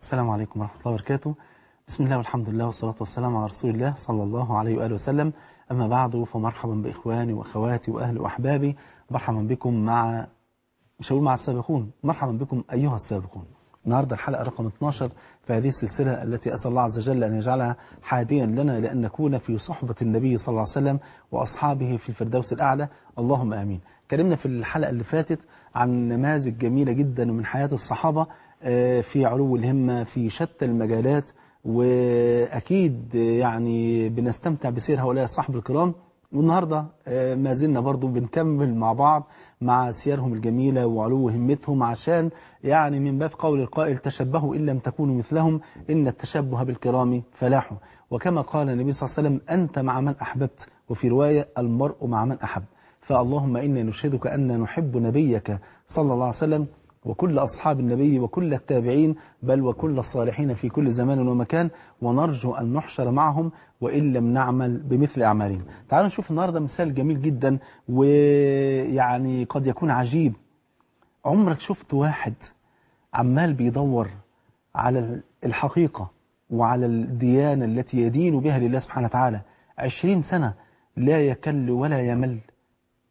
السلام عليكم ورحمة الله وبركاته بسم الله والحمد لله والصلاة والسلام على رسول الله صلى الله عليه وآله وسلم أما بعد فمرحبا بإخواني وأخواتي وأهلي وأحبابي مرحبا بكم مع مش هقول مع السابقون مرحبا بكم أيها السابقون النهاردة الحلقة رقم 12 في هذه السلسلة التي أسأل الله عز وجل أن يجعلها حاديا لنا لأن نكون في صحبة النبي صلى الله عليه وسلم وأصحابه في الفردوس الأعلى اللهم آمين كلمنا في الحلقة اللي فاتت عن نماذج جميلة جدا من حياة الصحابة آه، في علو الهمة في شتى المجالات وأكيد يعني بنستمتع بسير هؤلاء الصحب الكرام والنهاردة آه، ما زلنا برضو بنكمل مع بعض مع سيرهم الجميلة وعلو همتهم عشان يعني من باب قول القائل تشبهوا إن لم تكونوا مثلهم إن التشبه بالكرام فلاحوا وكما قال النبي صلى الله عليه وسلم أنت مع من أحببت وفي رواية المرء مع من أحب فاللهم إنا نشهدك أن نحب نبيك صلى الله عليه وسلم وكل أصحاب النبي وكل التابعين بل وكل الصالحين في كل زمان ومكان ونرجو أن نحشر معهم وإن لم نعمل بمثل أعمالهم تعالوا نشوف النهاردة مثال جميل جدا ويعني قد يكون عجيب عمرك شفت واحد عمال بيدور على الحقيقة وعلى الديانة التي يدين بها لله سبحانه وتعالى عشرين سنة لا يكل ولا يمل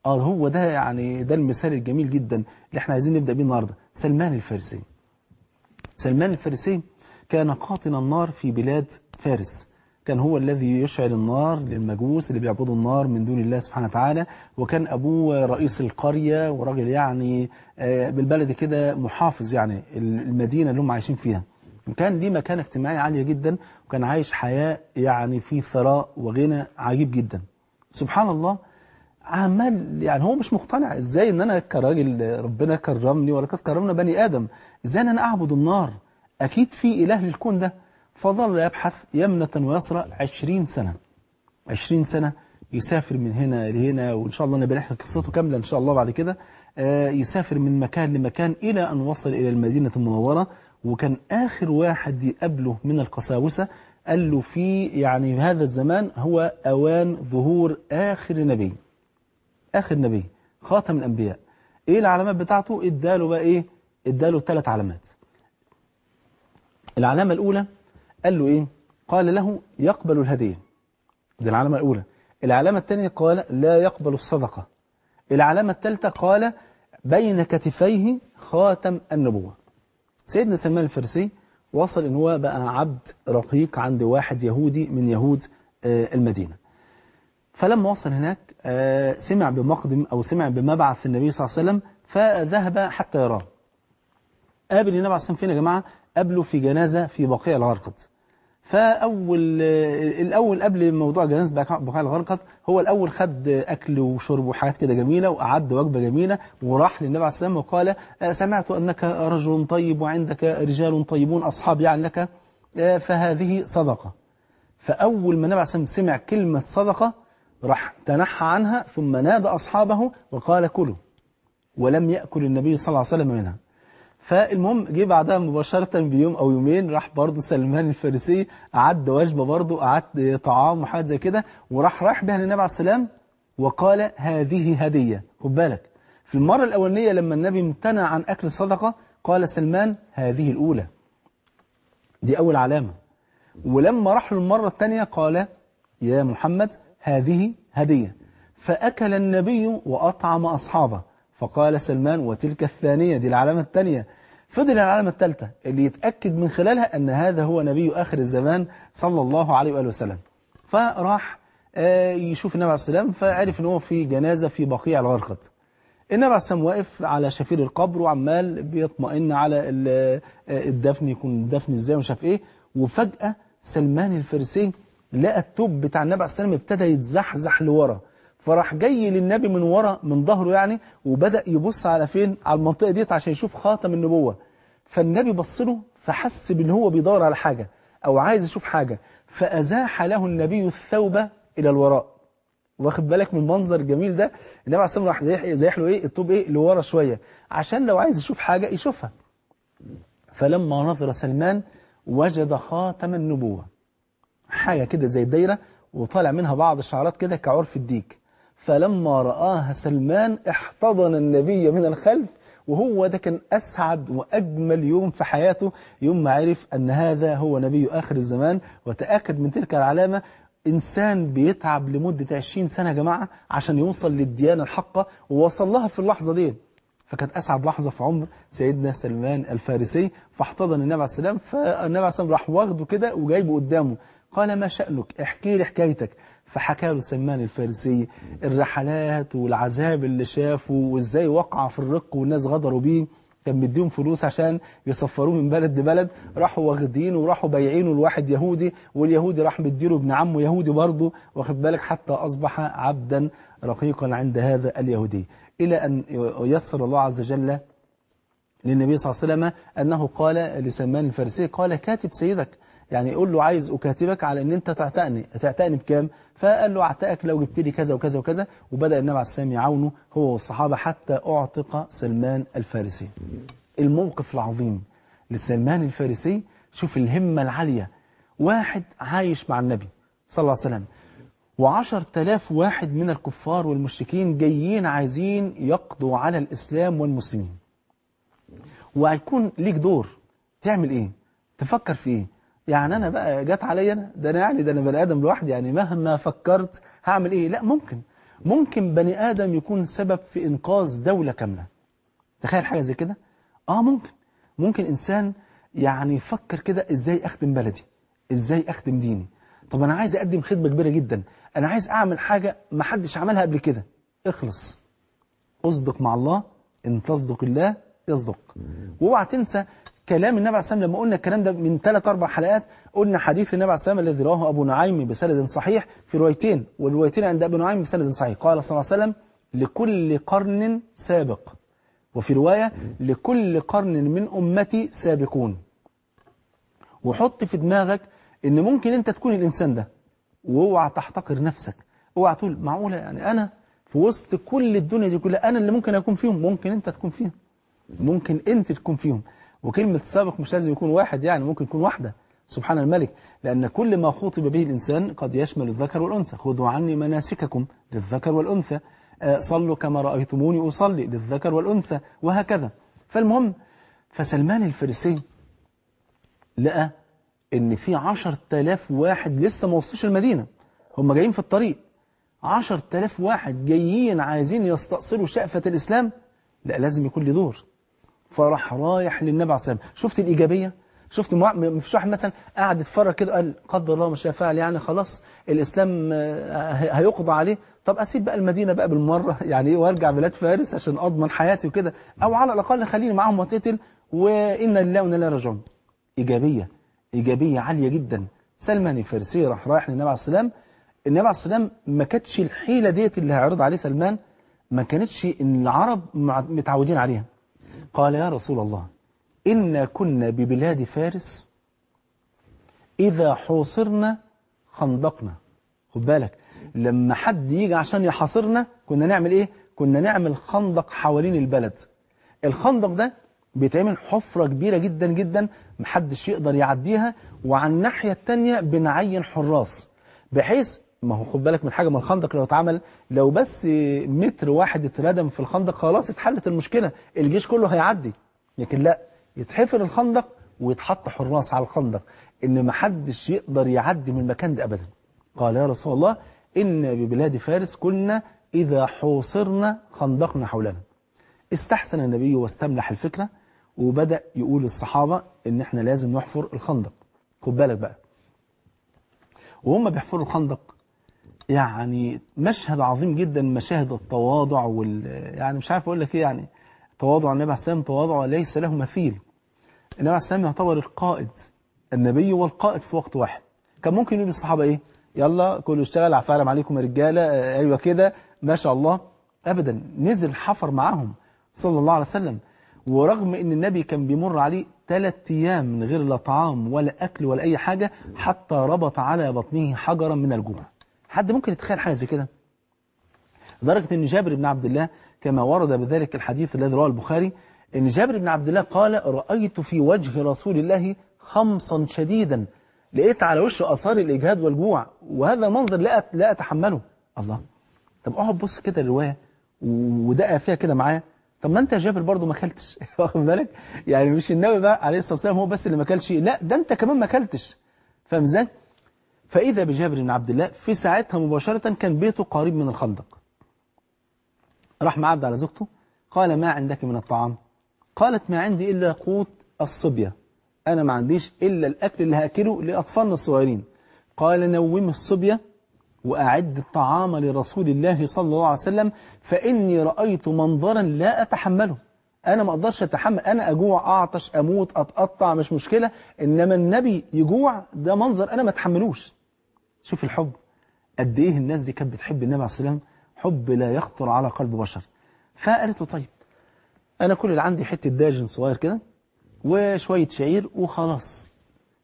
اه هو ده يعني ده المثال الجميل جدا اللي احنا عايزين نبدأ بيه النهارده سلمان الفارسي سلمان الفارسي كان قاطن النار في بلاد فارس كان هو الذي يشعل النار للمجوس اللي بيعبدوا النار من دون الله سبحانه وتعالى وكان أبوه رئيس القرية وراجل يعني آه، بالبلد كده محافظ يعني المدينة اللي هم عايشين فيها كان ليه مكانة اجتماعية عالية جدا وكان عايش حياة يعني في ثراء وغنى عجيب جدا سبحان الله عمال يعني هو مش مقتنع ازاي ان انا كراجل ربنا كرمني ولقد كرمنا بني ادم ازاي ان انا اعبد النار اكيد في اله للكون ده فظل يبحث يمنة ويسرى 20 سنة 20 سنة يسافر من هنا لهنا وإن شاء الله أنا بنحكي قصته كاملة إن شاء الله بعد كده آه، يسافر من مكان لمكان إلى أن وصل إلى المدينة المنورة وكان آخر واحد يقابله من القساوسة قال له في يعني هذا الزمان هو أوان ظهور آخر نبي آخر نبي خاتم الأنبياء إيه العلامات بتاعته اداله بقى إيه اداله ثلاث علامات العلامة الأولى قال له إيه قال له يقبل الهدية دي العلامة الأولى العلامة الثانية قال لا يقبل الصدقة العلامة الثالثة قال بين كتفيه خاتم النبوة سيدنا سلمان الفارسي وصل ان هو بقى عبد رقيق عند واحد يهودي من يهود آه، المدينة فلما وصل هناك آه، سمع بمقدم أو سمع بمبعث النبي صلى الله عليه وسلم فذهب حتى يراه قابل النبي عليه الصلاة والسلام فين يا جماعة قابله في جنازة في بقيع الغرقد فأول آه، الأول قبل موضوع جنازة بقيع الغرقد هو الأول خد أكل وشرب وحاجات كده جميلة وأعد وجبة جميلة وراح للنبي عليه الصلاة والسلام وقال آه، سمعت أنك رجل طيب وعندك رجال طيبون أصحاب يعني لك فهذه صدقة فأول ما النبي عليه الصلاة والسلام سمع كلمة صدقة راح تنحى عنها ثم نادى أصحابه وقال كلوا ولم يأكل النبي صلى الله عليه وسلم منها فالمهم جه بعدها مباشرة بيوم أو يومين راح برضه سلمان الفارسي أعد وجبة برضه أعد طعام وحاجات زي كده وراح رايح بها للنبي عليه السلام وقال هذه هدية خد بالك في المرة الأولانية لما النبي امتنع عن أكل الصدقة قال سلمان هذه الأولى دي أول علامة ولما راح له المرة الثانية قال يا محمد هذه هدية فأكل النبي وأطعم أصحابه فقال سلمان وتلك الثانية دي العلامة الثانية فضل العلامة الثالثة اللي يتأكد من خلالها أن هذا هو نبي آخر الزمان صلى الله عليه وآله وسلم فراح آه، يشوف النبي عليه السلام فعرف أن هو في جنازة في بقيع الغرقد النبي عليه السلام واقف على شفير القبر وعمال بيطمئن على آه، الدفن يكون الدفن ازاي ومش عارف ايه وفجأة سلمان الفارسي لقى التوب بتاع النبي عليه الصلاه والسلام ابتدى يتزحزح لورا فراح جاي للنبي من ورا من ظهره يعني وبدأ يبص على فين على المنطقة ديت عشان يشوف خاتم النبوة فالنبي بص له فحس بان هو بيدور على حاجة أو عايز يشوف حاجة فأزاح له النبي الثوب إلى الوراء واخد بالك من المنظر الجميل ده النبي عليه الصلاه والسلام راح زيح له ايه الطوب ايه لورا شويه عشان لو عايز يشوف حاجه يشوفها فلما نظر سلمان وجد خاتم النبوه حاجة كده زي الدايرة وطالع منها بعض الشعرات كده كعرف الديك فلما رآها سلمان احتضن النبي من الخلف وهو ده كان أسعد وأجمل يوم في حياته يوم ما عرف أن هذا هو نبي آخر الزمان وتأكد من تلك العلامة إنسان بيتعب لمدة 20 سنة يا جماعة عشان يوصل للديانة الحقة ووصل لها في اللحظة دي فكانت أسعد لحظة في عمر سيدنا سلمان الفارسي فاحتضن النبي عليه السلام فالنبي عليه السلام راح واخده كده وجايبه قدامه قال ما شأنك احكي لي حكايتك فحكى له سلمان الفارسي الرحلات والعذاب اللي شافه وازاي وقع في الرق والناس غدروا بيه كان مديهم فلوس عشان يسفروه من بلد لبلد راحوا واخدينه وراحوا بايعينه لواحد يهودي واليهودي راح مديله ابن عمه يهودي برضه واخد بالك حتى أصبح عبدا رقيقا عند هذا اليهودي إلى أن يسر الله عز وجل للنبي صلى الله عليه وسلم أنه قال لسلمان الفارسي قال كاتب سيدك يعني يقول له عايز أكاتبك على أن أنت تعتقني تعتقني بكام فقال له أعتقك لو جبت لي كذا وكذا وكذا وبدأ النبي عليه السلام يعاونه هو والصحابة حتى أعتق سلمان الفارسي الموقف العظيم لسلمان الفارسي شوف الهمة العالية واحد عايش مع النبي صلى الله عليه وسلم وعشر تلاف واحد من الكفار والمشركين جايين عايزين يقضوا على الإسلام والمسلمين وهيكون ليك دور تعمل إيه تفكر في إيه يعني أنا بقى جت عليا أنا ده أنا يعني ده أنا بني آدم لوحدي يعني مهما فكرت هعمل إيه لا ممكن ممكن بني آدم يكون سبب في إنقاذ دولة كاملة تخيل حاجة زي كده آه ممكن ممكن إنسان يعني يفكر كده إزاي أخدم بلدي إزاي أخدم ديني طب أنا عايز أقدم خدمة كبيرة جدا أنا عايز أعمل حاجة ما حدش عملها قبل كده اخلص اصدق مع الله إن تصدق الله يصدق واوعى تنسى كلام النبي عليه السلام لما قلنا الكلام ده من ثلاث أربع حلقات قلنا حديث النبي عليه السلام الذي رواه أبو نعيم بسند صحيح في روايتين والروايتين عند أبو نعيم بسند صحيح قال صلى الله عليه وسلم لكل قرن سابق وفي رواية لكل قرن من أمتي سابقون وحط في دماغك ان ممكن انت تكون الانسان ده واوعى تحتقر نفسك اوعى تقول معقولة يعني انا في وسط كل الدنيا دي كلها انا اللي ممكن اكون فيهم ممكن انت تكون فيهم ممكن انت تكون فيهم وكلمة سابق مش لازم يكون واحد يعني ممكن يكون واحدة سبحان الملك لأن كل ما خطب به الإنسان قد يشمل الذكر والأنثى خذوا عني مناسككم للذكر والأنثى آه، صلوا كما رأيتموني أصلي للذكر والأنثى وهكذا فالمهم فسلمان الفارسي لقى ان في تلاف واحد لسه ما وصلوش المدينة هم جايين في الطريق تلاف واحد جايين عايزين يستأصلوا شأفة الإسلام لا لازم يكون لي دور فراح رايح للنبي عليه الصلاه شفت الإيجابية شفت ما فيش واحد مثلا قاعد يتفرج كده قال قدر الله ما شاء فعل يعني خلاص الإسلام آه، هيقضى عليه طب أسيب بقى المدينة بقى بالمرة يعني ايه وارجع بلاد فارس عشان أضمن حياتي وكده أو على الأقل خليني معاهم واتقتل وإنا لله وإنا إليه راجعون إيجابية إيجابية عالية جدا سلمان الفارسي راح رايح للنبي عليه السلام النبي عليه السلام ما كانتش الحيلة ديت اللي هيعرض عليه سلمان ما كانتش ان العرب متعودين عليها قال يا رسول الله إنا كنا ببلاد فارس إذا حوصرنا خندقنا خد بالك لما حد يجي عشان يحاصرنا كنا نعمل إيه؟ كنا نعمل خندق حوالين البلد الخندق ده بيتعمل حفرة كبيرة جدا جدا محدش يقدر يعديها وعن الناحية التانية بنعين حراس بحيث ما هو خد بالك من حاجة ما الخندق لو اتعمل لو بس متر واحد اتردم في الخندق خلاص اتحلت المشكلة الجيش كله هيعدي لكن لا يتحفر الخندق ويتحط حراس على الخندق ان ما حدش يقدر يعدي من المكان ده أبدا قال يا رسول الله إن ببلاد فارس كنا إذا حوصرنا خندقنا حولنا استحسن النبي واستملح الفكرة وبدأ يقول الصحابه إن إحنا لازم نحفر الخندق خد بالك بقى وهم بيحفروا الخندق يعني مشهد عظيم جدا مشاهد التواضع وال يعني مش عارف اقول لك ايه يعني تواضع النبي عليه السلام تواضع ليس له مثيل النبي عليه السلام يعتبر القائد النبي والقائد في وقت واحد كان ممكن يقول للصحابه ايه يلا كله اشتغل عفارم عليكم يا رجاله ايوه كده ما شاء الله ابدا نزل حفر معاهم صلى الله عليه وسلم ورغم ان النبي كان بيمر عليه ثلاث ايام من غير لا طعام ولا اكل ولا اي حاجه حتى ربط على بطنه حجرا من الجوع حد ممكن يتخيل حاجة زي كده لدرجة أن جابر بن عبد الله كما ورد بذلك الحديث الذي رواه البخاري أن جابر بن عبد الله قال رأيت في وجه رسول الله خمصا شديدا لقيت على وشه أثار الإجهاد والجوع وهذا منظر لا أتحمله الله طب اقعد بص كده الرواية ودقق فيها كده معايا طب ما انت يا جابر برضه ما اكلتش واخد بالك يعني مش النبي بقى عليه الصلاه والسلام هو بس اللي ما اكلش لا ده انت كمان ما اكلتش فاهم ازاي فإذا بجابر بن عبد الله في ساعتها مباشرة كان بيته قريب من الخندق راح معد على زوجته قال ما عندك من الطعام قالت ما عندي إلا قوت الصبية أنا ما عنديش إلا الأكل اللي هأكله لأطفالنا الصغيرين قال نوم الصبية وأعد الطعام لرسول الله صلى الله عليه وسلم فإني رأيت منظرا لا أتحمله أنا ما أقدرش أتحمل أنا أجوع أعطش أموت أتقطع مش مشكلة إنما النبي يجوع ده منظر أنا ما أتحملوش شوف الحب قد إيه الناس دي كانت بتحب النبي عليه الصلاه حب لا يخطر على قلب بشر فقالت له طيب أنا كل اللي عندي حتة داجن صغير كده وشوية شعير وخلاص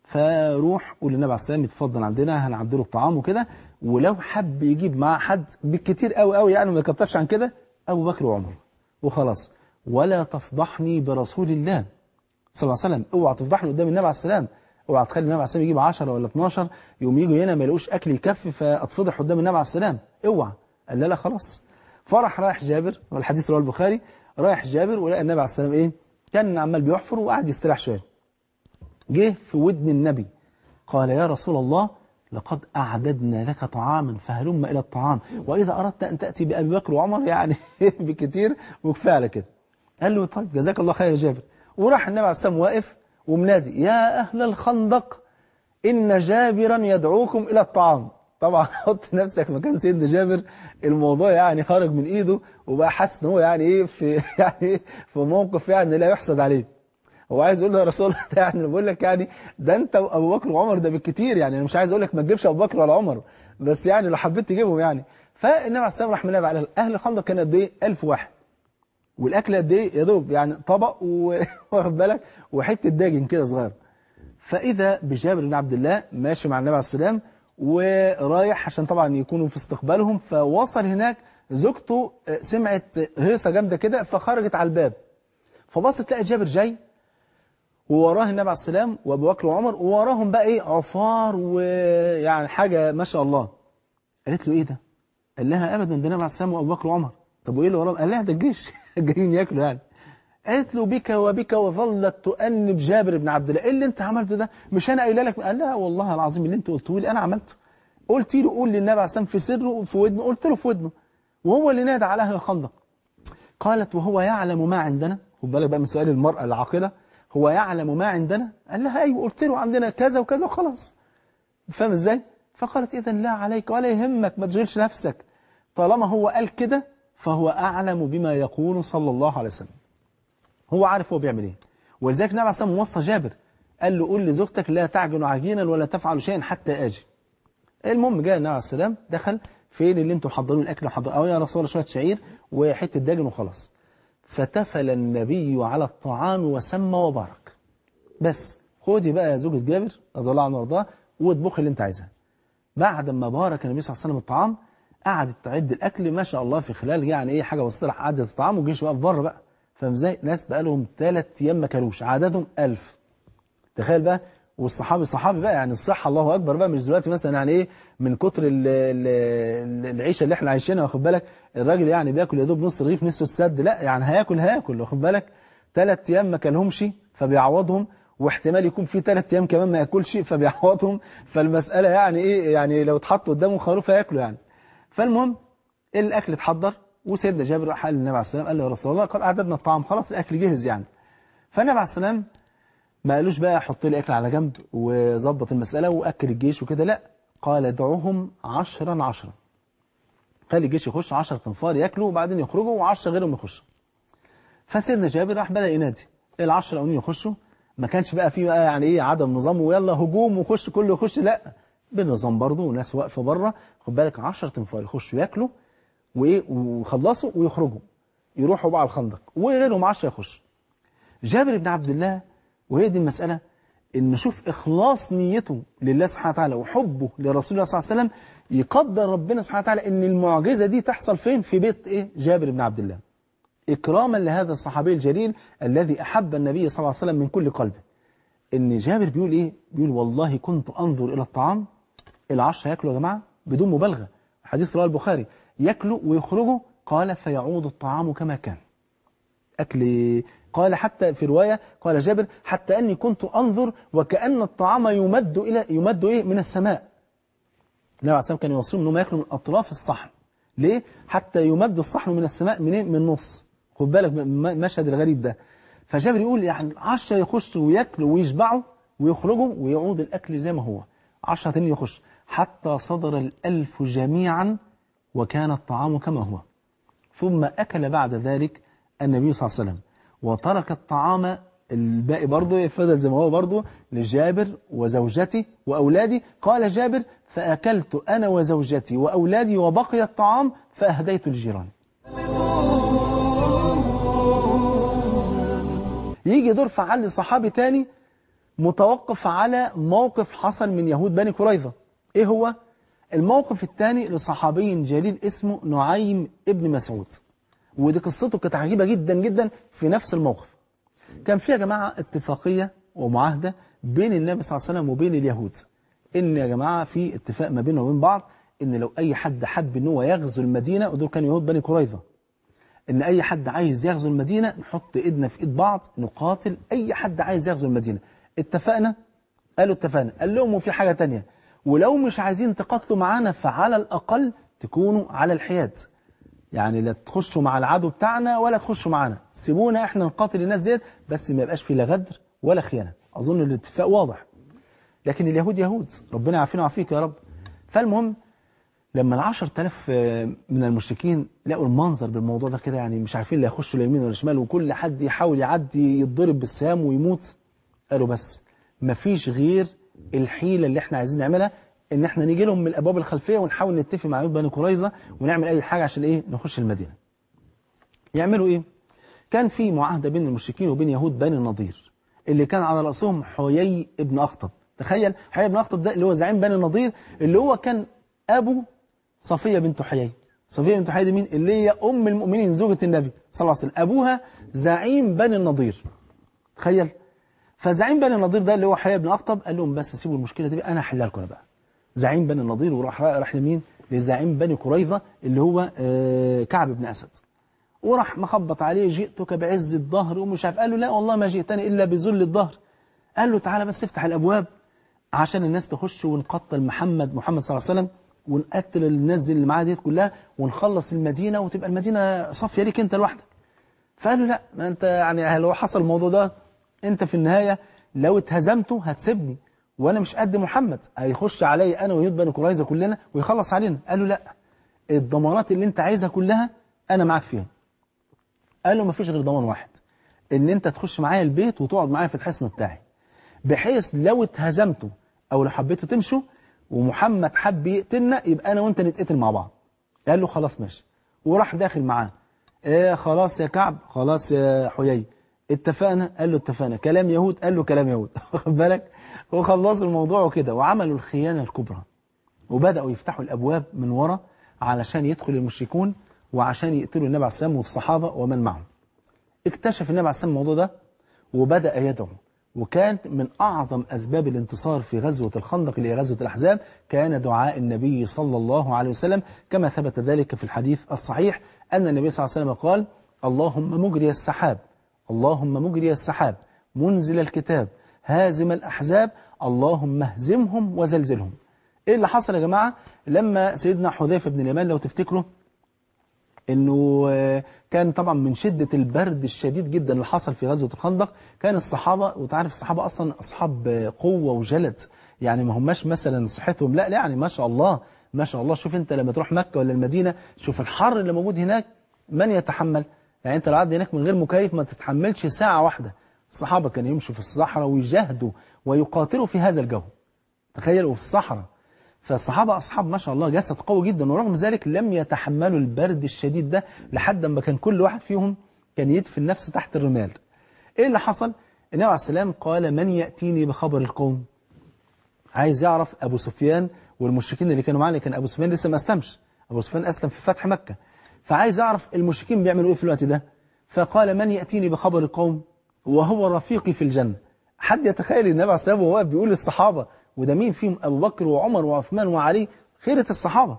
فروح قول للنبي عليه والسلام يتفضل عندنا هنعدله الطعام وكده ولو حب يجيب معاه حد بالكتير قوي قوي يعني ما يكترش عن كده أبو بكر وعمر وخلاص ولا تفضحني برسول الله صلى الله عليه وسلم اوعى تفضحني قدام النبي عليه الصلاه اوعى تخلي النبي عليه السلام يجيب 10 ولا 12 يقوم يجوا هنا ما يلاقوش اكل يكفي فاتفضح قدام النبي عليه السلام اوعى قال لا لا خلاص فرح رايح جابر والحديث رواه البخاري رايح جابر ولقى النبي عليه السلام ايه كان عمال بيحفر وقعد يستريح شويه جه في ودن النبي قال يا رسول الله لقد أعددنا لك طعاما فهلم إلى الطعام وإذا أردت أن تأتي بأبي بكر وعمر يعني بكثير وكفاية على كده قال له طيب جزاك الله خير يا جابر وراح النبي عليه السلام واقف ومنادي يا أهل الخندق إن جابرا يدعوكم إلى الطعام طبعا حط نفسك مكان سيدنا جابر الموضوع يعني خرج من ايده وبقى حاسس ان هو يعني ايه في يعني في موقف يعني لا يحسد عليه هو عايز يقول له يا رسول الله يعني بقول لك يعني ده انت وابو بكر وعمر ده بالكتير يعني انا مش عايز اقول لك ما تجيبش ابو بكر ولا عمر بس يعني لو حبيت تجيبهم يعني فالنبي عليه الصلاه والسلام راح منادى على اهل الخندق كان قد ايه 1000 واحد والاكله دي يا دوب يعني طبق واخد بالك وحته داجن كده صغير فاذا بجابر بن عبد الله ماشي مع النبي عليه السلام ورايح عشان طبعا يكونوا في استقبالهم فوصل هناك زوجته آه، سمعت هيصه جامده كده فخرجت على الباب فبصت لقى جابر جاي ووراه النبي عليه السلام وابو بكر وعمر ووراهم بقى ايه عفار ويعني حاجه ما شاء الله قالت له ايه ده؟ قال لها ابدا ده النبي عليه السلام وابو بكر وعمر طب وايه اللي وراهم؟ قال لها ده الجيش جايين ياكلوا يعني قالت له بك وبك وظلت تؤنب جابر بن عبد الله ايه اللي انت عملته ده مش انا قايله لك قال لا والله العظيم اللي انت قلته لي انا عملته قلت له قول للنبي عليه السلام في سره وفي ودنه قلت له في ودنه وهو اللي نادى على اهل الخندق قالت وهو يعلم ما عندنا خد بالك بقى من سؤال المراه العاقله هو يعلم ما عندنا قال لها ايوه قلت له عندنا كذا وكذا وخلاص فاهم ازاي فقالت اذا لا عليك ولا يهمك ما تشغلش نفسك طالما هو قال كده فهو أعلم بما يقول صلى الله عليه وسلم هو عارف هو بيعمل ايه ولذلك النبي عليه الصلاه والسلام وصى جابر قال له قل لزوجتك لا تعجن عجينا ولا تفعل شيئا حتى اجي المهم جاء النبي عليه السلام دخل فين اللي أنتم حضروا الاكل حضروا أو يا رسول الله شويه شعير وحته دجن وخلاص فتفل النبي على الطعام وسمى وبارك بس خدي بقى يا زوجة جابر رضي الله عنه وارضاه واطبخي اللي انت عايزها بعد ما بارك النبي صلى الله عليه وسلم الطعام قعدت تعد الاكل ما شاء الله في خلال يعني ايه حاجه بسيطه راح قعدت تطعمه بقى واقف بره بقى ازاي ناس بقى لهم ثلاث ايام ما كلوش عددهم 1000 تخيل بقى والصحابي صحابي بقى يعني الصحه الله اكبر بقى مش دلوقتي مثلا يعني ايه من كتر العيشه اللي احنا عايشينها واخد بالك الراجل يعني بياكل يا دوب نص رغيف نصه سد لا يعني هياكل هياكل واخد بالك ثلاث ايام ما كلهمش فبيعوضهم واحتمال يكون في ثلاث ايام كمان ما ياكلش فبيعوضهم فالمساله يعني ايه يعني لو اتحط قدامه خروف هياكله يعني فالمهم الأكل اتحضر وسيدنا جابر حال النبي عليه السلام قال له يا رسول الله قد أعددنا الطعام خلاص الأكل جهز يعني فالنبي عليه السلام ما قالوش بقى حط لي أكل على جنب وظبط المسألة وأكل الجيش وكده لا قال ادعوهم عشرا عشرا قال الجيش يخش 10 أنفار ياكلوا وبعدين يخرجوا و10 غيرهم يخشوا فسيدنا جابر راح بدأ ينادي ال10 الاولين يخشوا ما كانش بقى في بقى يعني ايه عدم نظام ويلا هجوم وخش كله يخش لا بالنظام برضه وناس واقفه بره خد بالك 10 تنفار يخشوا ياكلوا وايه ويخلصوا ويخرجوا يروحوا بقى على الخندق وغيرهم 10 يخش جابر بن عبد الله وهي دي المسألة ان شوف اخلاص نيته لله سبحانه وتعالى وحبه لرسول الله صلى الله عليه وسلم يقدر ربنا سبحانه وتعالى ان المعجزة دي تحصل فين في بيت ايه جابر بن عبد الله إكراما لهذا الصحابي الجليل الذي أحب النبي صلى الله عليه وسلم من كل قلبه إن جابر بيقول إيه؟ بيقول والله كنت أنظر إلى الطعام العشره ياكلوا يا جماعة بدون مبالغة حديث رواه البخاري يأكلوا ويخرجوا قال فيعود الطعام كما كان أكل قال حتى في رواية قال جابر حتى أني كنت أنظر وكأن الطعام يمد إلى يمد إيه من السماء النبي عليه كان يوصيهم أنهم يأكلوا من أطراف الصحن ليه؟ حتى يمد الصحن من السماء منين؟ إيه؟ من النص خد بالك المشهد الغريب ده فجابر يقول يعني 10 يخشوا وياكلوا ويشبعوا ويخرجوا ويعود الأكل زي ما هو 10 تاني يخش حتى صدر الألف جميعا وكان الطعام كما هو ثم أكل بعد ذلك النبي صلى الله عليه وسلم وترك الطعام الباقي برضه فضل زي ما هو برضه لجابر وزوجتي وأولادي قال جابر فأكلت أنا وزوجتي وأولادي وبقي الطعام فأهديت الجيران يجي دور فعل صحابي تاني متوقف على موقف حصل من يهود بني قريظة إيه هو؟ الموقف الثاني لصحابي جليل اسمه نعيم ابن مسعود ودي قصته كانت عجيبة جدا جدا في نفس الموقف كان في يا جماعة اتفاقية ومعاهدة بين النبي صلى الله عليه وسلم وبين اليهود إن يا جماعة في اتفاق ما بينه وبين بعض إن لو أي حد حب إن هو يغزو المدينة ودول كانوا يهود بني قريظة إن أي حد عايز يغزو المدينة نحط إيدنا في إيد بعض نقاتل أي حد عايز يغزو المدينة اتفقنا قالوا اتفقنا قال لهم وفي حاجة ثانيه ولو مش عايزين تقاتلوا معانا فعلى الأقل تكونوا على الحياد يعني لا تخشوا مع العدو بتاعنا ولا تخشوا معانا سيبونا احنا نقاتل الناس ديت بس ما يبقاش في لا غدر ولا خيانة أظن الاتفاق واضح لكن اليهود يهود ربنا يعافينا ويعافيك يا رب فالمهم لما ال 10000 آه، من المشركين لقوا المنظر بالموضوع ده كده يعني مش عارفين لا يخشوا لا يمين ولا شمال وكل حد يحاول يعدي يتضرب بالسهام ويموت قالوا بس مفيش غير الحيلة اللي احنا عايزين نعملها ان احنا نيجي لهم من الابواب الخلفية ونحاول نتفق مع بني قريظة ونعمل اي حاجة عشان ايه نخش المدينة يعملوا ايه كان في معاهدة بين المشركين وبين يهود بني النضير اللي كان على رأسهم حيي ابن أخطب تخيل حيي ابن أخطب ده اللي هو زعيم بني النضير اللي هو كان أبو صفية بنت حيي صفية بنت حيي دي مين اللي هي أم المؤمنين زوجة النبي صلى الله عليه وسلم أبوها زعيم بني النضير تخيل فزعيم بني النضير ده اللي هو حيا بن اخطب قال لهم بس سيبوا المشكله دي انا هحلها لكم بقى زعيم بني النضير وراح راح لمين لزعيم بني قريظه اللي هو آه، كعب بن اسد وراح مخبط عليه جئتك بعز الظهر ومش عارف قال له لا والله ما جئتني الا بذل الظهر قال له تعالى بس افتح الابواب عشان الناس تخش ونقتل محمد محمد صلى الله عليه وسلم ونقتل الناس اللي معاه ديت كلها ونخلص المدينه وتبقى المدينه صافيه ليك انت لوحدك فقال له لا ما انت يعني لو حصل الموضوع ده أنت في النهاية لو اتهزمته هتسيبني وأنا مش قد محمد هيخش علي أنا ويود بني قريظة كلنا ويخلص علينا قالوا لا الضمانات اللي أنت عايزها كلها أنا معاك فيها قالوا مفيش غير ضمان واحد ان انت تخش معايا البيت وتقعد معايا في الحصن بتاعي بحيث لو اتهزمته او لو حبيته تمشوا ومحمد حب يقتلنا يبقى انا وانت نتقتل مع بعض قال له خلاص ماشي وراح داخل معاه ايه خلاص يا كعب خلاص يا حيي اتفقنا قال له اتفقنا كلام يهود قال له كلام يهود واخد بالك وخلصوا الموضوع وكده وعملوا الخيانة الكبرى وبدأوا يفتحوا الأبواب من ورا علشان يدخل المشركون وعشان يقتلوا النبي عليه السلام والصحابة ومن معهم اكتشف النبي عليه السلام الموضوع ده وبدأ يدعو وكان من أعظم أسباب الانتصار في غزوة الخندق اللي هي غزوة الأحزاب كان دعاء النبي صلى الله عليه وسلم كما ثبت ذلك في الحديث الصحيح أن النبي صلى الله عليه وسلم قال اللهم مجري السحاب اللهم مجري السحاب منزل الكتاب هازم الأحزاب اللهم اهزمهم وزلزلهم إيه اللي حصل يا جماعة لما سيدنا حذيفة بن اليمان لو تفتكروا انه آه، كان طبعا من شدة البرد الشديد جدا اللي حصل في غزوة الخندق كان الصحابة وتعرف الصحابة أصلا أصحاب آه، قوة وجلد يعني ما هماش مثلا صحتهم لا لا يعني ما شاء الله ما شاء الله شوف انت لما تروح مكة ولا المدينة شوف الحر اللي موجود هناك من يتحمل يعني أنت لو قعدت هناك من غير مكيف ما تتحملش ساعة واحدة الصحابة كانوا يمشوا في الصحراء ويجاهدوا ويقاتلوا في هذا الجو تخيلوا في الصحراء فالصحابة أصحاب ما شاء الله جسد قوي جدا ورغم ذلك لم يتحملوا البرد الشديد ده لحد ما كان كل واحد فيهم كان يدفن نفسه تحت الرمال إيه اللي حصل؟ النبي عليه السلام قال من يأتيني بخبر القوم عايز يعرف أبو سفيان والمشركين اللي كانوا معاه كان أبو سفيان لسه ما أسلمش أبو سفيان أسلم في فتح مكة فعايز أعرف المشركين بيعملوا إيه في الوقت ده فقال من يأتيني بخبر القوم وهو رفيقي في الجنة حد يتخيل النبي عليه الصلاة والسلام بيقول للصحابة وده مين فيهم أبو بكر وعمر وعثمان وعلي خيرة الصحابة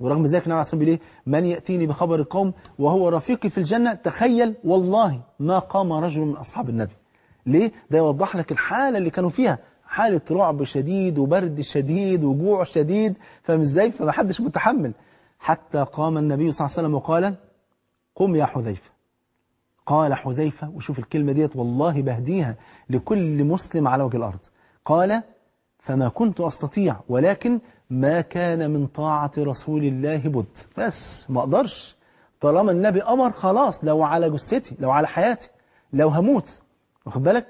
ورغم ذلك النبي عليه الصلاة والسلام من يأتيني بخبر القوم وهو رفيقي في الجنة تخيل والله ما قام رجل من أصحاب النبي ليه؟ ده يوضح لك الحالة اللي كانوا فيها حالة رعب شديد وبرد شديد وجوع شديد فمش ازاي فمحدش متحمل حتى قام النبي صلى الله عليه وسلم وقال قم يا حذيفة قال حذيفة وشوف الكلمة ديت والله بهديها لكل مسلم على وجه الأرض قال فما كنت أستطيع ولكن ما كان من طاعة رسول الله بد بس ما أقدرش طالما النبي أمر خلاص لو على جثتي لو على حياتي لو هموت واخد بالك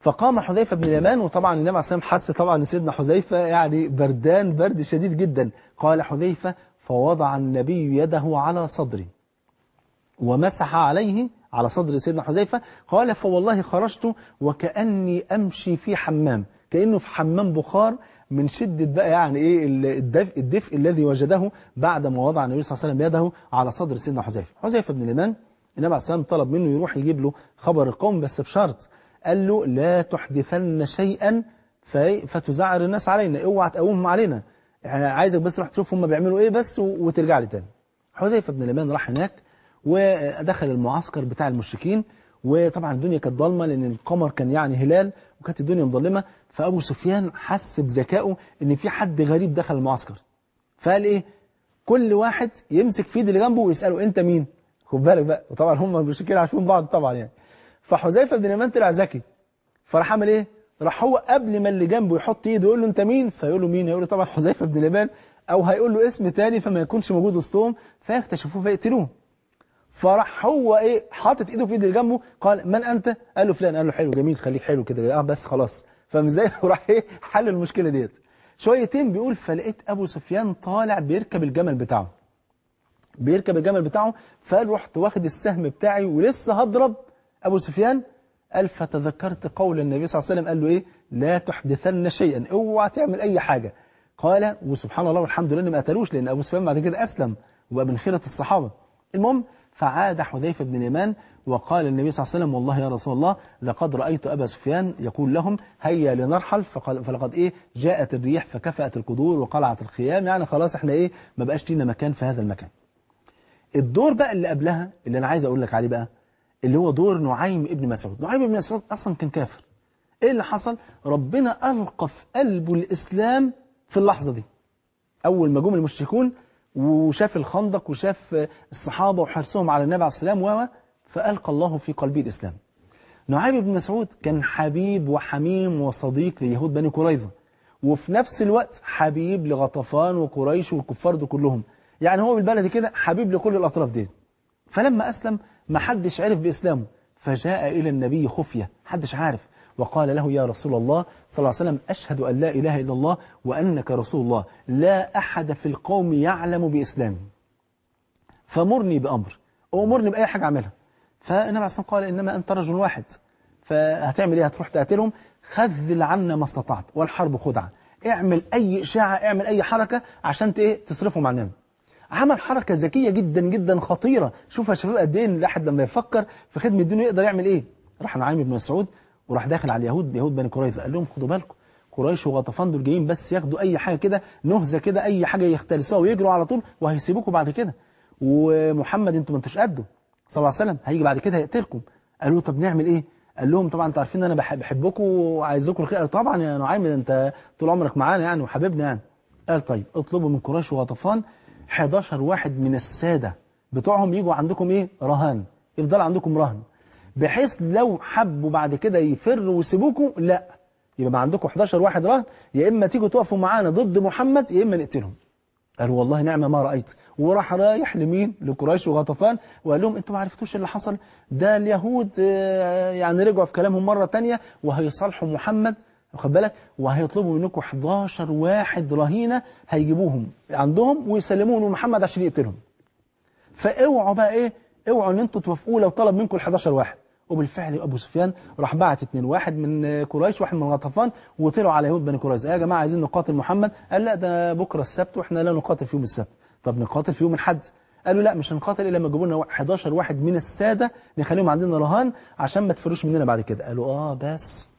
فقام حذيفة بن اليمان وطبعا النبي عليه الصلاة والسلام حس طبعا سيدنا حذيفة يعني بردان برد شديد جدا قال حذيفة فوضع النبي يده على صدري ومسح عليه على صدر سيدنا حذيفة قال فوالله خرجت وكأني أمشي في حمام كأنه في حمام بخار من شدة بقى يعني إيه الدفء, الدفء الذي وجده بعد ما وضع النبي صلى الله عليه وسلم يده على صدر سيدنا حذيفة حذيفة بن اليمان النبي عليه السلام طلب منه يروح يجيب له خبر القوم بس بشرط قال له لا تحدثن شيئا فتزعر الناس علينا اوعى تقومهم علينا يعني عايزك بس تروح تشوف هم بيعملوا ايه بس وترجع لي تاني حذيفه بن اليمان راح هناك ودخل المعسكر بتاع المشركين وطبعا الدنيا كانت ضلمه لان القمر كان يعني هلال وكانت الدنيا مظلمه فابو سفيان حس بذكائه ان في حد غريب دخل المعسكر فقال ايه كل واحد يمسك في ايد اللي جنبه ويساله انت مين خد بالك بقى وطبعا هم المشركين عارفين بعض طبعا يعني فحذيفه بن اليمان طلع ذكي فراح عمل ايه راح هو قبل ما اللي جنبه يحط ايده يقول له انت مين فيقول له مين يقول له طبعا حذيفه بن اليمان او هيقول له اسم تاني فما يكونش موجود وسطهم فيكتشفوه فيقتلوه فراح هو ايه حاطط ايده في ايد اللي جنبه قال من انت قال له فلان قال له حلو جميل خليك حلو كده اه بس خلاص فاهم ازاي وراح ايه حل المشكله ديت شويتين بيقول فلقيت ابو سفيان طالع بيركب الجمل بتاعه بيركب الجمل بتاعه فقال رحت واخد السهم بتاعي ولسه هضرب ابو سفيان قال فتذكرت قول النبي صلى الله عليه وسلم قال له إيه لا تحدثن شيئا اوعى تعمل أي حاجة قال وسبحان الله والحمد لله ما قتلوش لأن أبو سفيان بعد كده أسلم وبقى من خيرة الصحابة المهم فعاد حذيفة بن اليمان وقال النبي صلى الله عليه وسلم والله يا رسول الله لقد رأيت أبا سفيان يقول لهم هيا لنرحل فقال فلقد إيه جاءت الريح فكفأت القدور وقلعت الخيام يعني خلاص احنا إيه ما بقاش لينا مكان في هذا المكان الدور بقى اللي قبلها اللي أنا عايز أقول لك عليه بقى اللي هو دور نعيم ابن مسعود نعيم ابن مسعود أصلا كان كافر إيه اللي حصل ربنا ألقى في قلبه الإسلام في اللحظة دي أول ما جم المشركون وشاف الخندق وشاف الصحابة وحرصهم على النبي عليه السلام وما فألقى الله في قلبه الإسلام نعيم ابن مسعود كان حبيب وحميم وصديق ليهود بني قريظة وفي نفس الوقت حبيب لغطفان وقريش والكفار دول كلهم يعني هو بالبلد كده حبيب لكل الأطراف دي فلما أسلم ما حدش عرف بإسلامه فجاء إلى النبي خفية حدش عارف وقال له يا رسول الله صلى الله عليه وسلم أشهد أن لا إله إلا الله وأنك رسول الله لا أحد في القوم يعلم بإسلامي فمرني بأمر أمرني بأي حاجة أعملها فالنبي عليه الصلاة قال إنما أنت رجل واحد فهتعمل إيه هتروح تقاتلهم خذل عنا ما استطعت والحرب خدعة اعمل أي إشاعة اعمل أي حركة عشان إيه؟ تصرفهم عننا عمل حركة ذكية جدا جدا خطيرة شوف يا شباب قد ايه الواحد لما يفكر في خدمة الدين يقدر يعمل ايه راح نعيم بن مسعود وراح داخل على اليهود يهود بني قريظة قال لهم خدوا بالكم قريش وغطفان دول جايين بس ياخدوا اي حاجة كده نهزة كده اي حاجة يختلسوها ويجروا على طول وهيسيبوكم بعد كده ومحمد انتوا ما انتوش قده صلى الله عليه وسلم هيجي بعد كده هيقتلكم قالوا طب نعمل ايه قال لهم طبعا انتوا عارفين ان انا بحبكم وعايزكم الخير طبعا يا نعيم انت طول عمرك معانا يعني وحبيبنا يعني قال طيب اطلبوا من قريش وغطفان 11 واحد من السادة بتوعهم يجوا عندكم إيه رهان يفضل عندكم رهن بحيث لو حبوا بعد كده يفروا ويسيبوكم لا يبقى ما عندكم 11 واحد رهن يا إما تيجوا تقفوا معانا ضد محمد يا إما نقتلهم قالوا والله نعم ما رأيت وراح رايح لمين لقريش وغطفان وقال لهم انتوا ما عرفتوش اللي حصل ده اليهود آه، يعني رجعوا في كلامهم مرة تانية وهيصالحوا محمد واخد بالك وهيطلبوا منكم 11 واحد رهينه هيجيبوهم عندهم ويسلموهم لمحمد عشان يقتلهم فاوعوا بقى ايه اوعوا ان انتوا توافقوا لو طلب منكم ال 11 واحد وبالفعل ابو سفيان راح بعت اثنين واحد من قريش واحد من غطفان وطلعوا على يهود بني قريظه يا جماعه عايزين نقاتل محمد قال لا ده بكره السبت واحنا لا نقاتل في يوم السبت طب نقاتل في يوم الاحد قالوا لا مش هنقاتل الا لما يجيبوا لنا 11 واحد من الساده نخليهم عندنا رهان عشان ما تفروش مننا بعد كده قالوا اه بس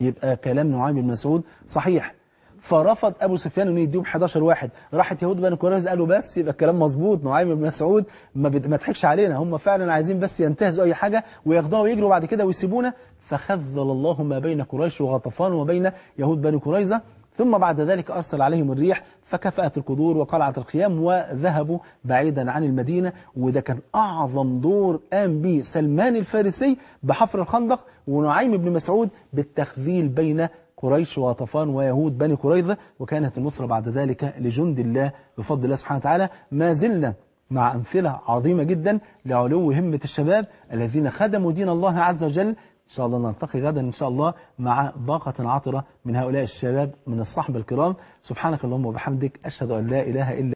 يبقى كلام نعيم بن مسعود صحيح فرفض ابو سفيان انه يديهم 11 واحد راحت يهود بني قريظه قالوا بس يبقى الكلام مظبوط نعيم بن مسعود ما, تضحكش علينا هم فعلا عايزين بس ينتهزوا اي حاجه وياخدوها ويجروا بعد كده ويسيبونا فخذل الله ما بين قريش وغطفان وبين يهود بني قريظه ثم بعد ذلك أرسل عليهم الريح فكفأت القدور وقلعت الخيام وذهبوا بعيدا عن المدينة وده كان أعظم دور قام به سلمان الفارسي بحفر الخندق ونعيم بن مسعود بالتخذيل بين قريش وطفان ويهود بني قريظة وكانت النصرة بعد ذلك لجند الله بفضل الله سبحانه وتعالى ما زلنا مع أمثلة عظيمة جدا لعلو همة الشباب الذين خدموا دين الله عز وجل إن شاء الله نلتقي غدا إن شاء الله مع باقة عطرة من هؤلاء الشباب من الصحبة الكرام سبحانك اللهم وبحمدك أشهد أن لا إله إلا